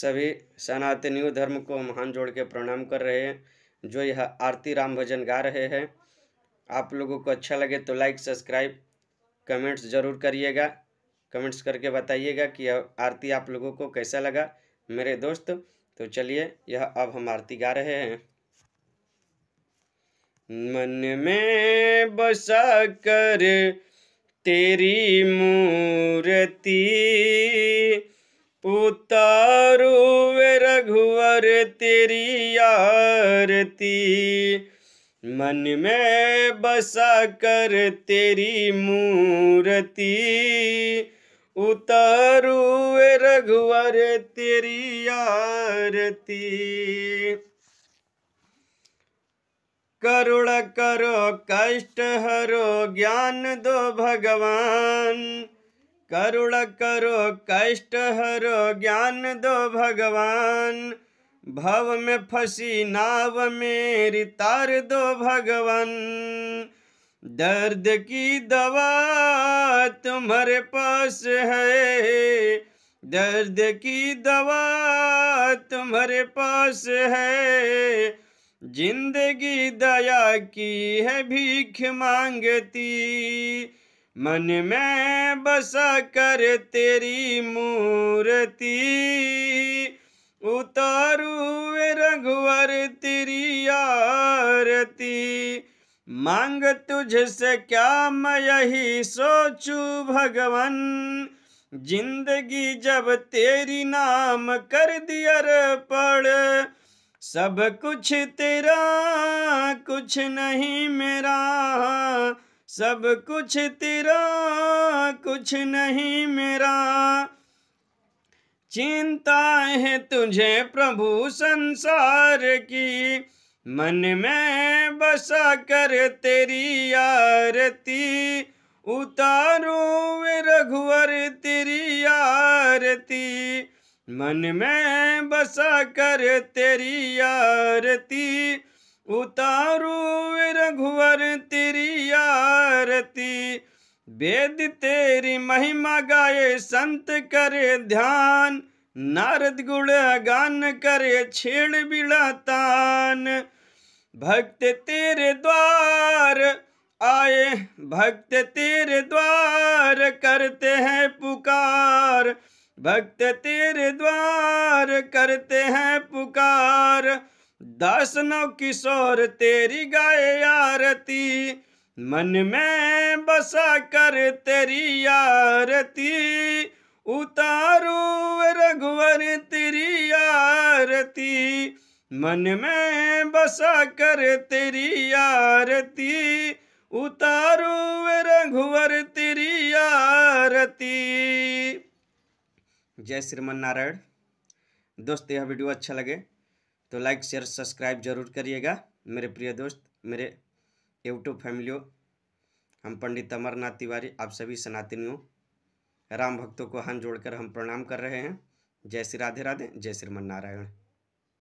सभी सनातनियों धर्म को महान जोड़ के प्रणाम कर रहे हैं जो यह आरती राम भजन गा रहे हैं आप लोगों को अच्छा लगे तो लाइक सब्सक्राइब कमेंट्स ज़रूर करिएगा कमेंट्स करके बताइएगा कि यह आरती आप लोगों को कैसा लगा मेरे दोस्त तो चलिए यह अब हम आरती गा रहे हैं मन में बसा कर तेरी मूर्ति उतारुवे वे रघुवर तेरी आरती मन में बसा कर तेरी मूर्ति उतारू रघुवर तेरी आरती करुण करो कष्ट हरो ज्ञान दो भगवान करुण करो कष्ट हरो ज्ञान दो भगवान भव में फंसी नाव मेरी तार दो भगवान दर्द की दवा तुम्हारे पास है दर्द की दवा तुम्हारे पास है जिंदगी दया की है भीख मांगती मन में बसा कर तेरी मूर्ति उतारू रघुवर तेरी आरती मांग तुझसे क्या मैं यही सोचू भगवन जिंदगी जब तेरी नाम कर दिया पड़ सब कुछ तेरा कुछ नहीं मेरा सब कुछ तेरा कुछ नहीं मेरा चिंता है तुझे प्रभु संसार की मन में बसा कर तेरी आरती उतारू वे रघुवर तेरी आरती मन में बसा कर तेरी आरती उतारू रघुवर तेरी आरती वेद तेरी महिमा गाए संत करे ध्यान नारद गुण गान करे छेड़ बिड़ातान भक्त तेरे द्वार आए भक्त तेरे द्वार करते हैं पुकार भक्त तेरे द्वार करते हैं पुकार दास नौ किशोर तेरी गाय आरती मन में बसा कर तेरी आरती उतारू रघुवर तेरी आरती मन में बसा कर तेरी आरती उतारू रघुवर तेरी आरती जय श्रीमन नारायण दोस्त यह वीडियो अच्छा लगे तो लाइक शेयर सब्सक्राइब जरूर करिएगा मेरे प्रिय दोस्त मेरे यूट्यूब फैमिलियों हम पंडित अमरनाथ तिवारी आप सभी सनातनियों राम भक्तों को हाथ जोड़कर हम प्रणाम कर रहे हैं जय श्री राधे राधे जय श्री मन नारायण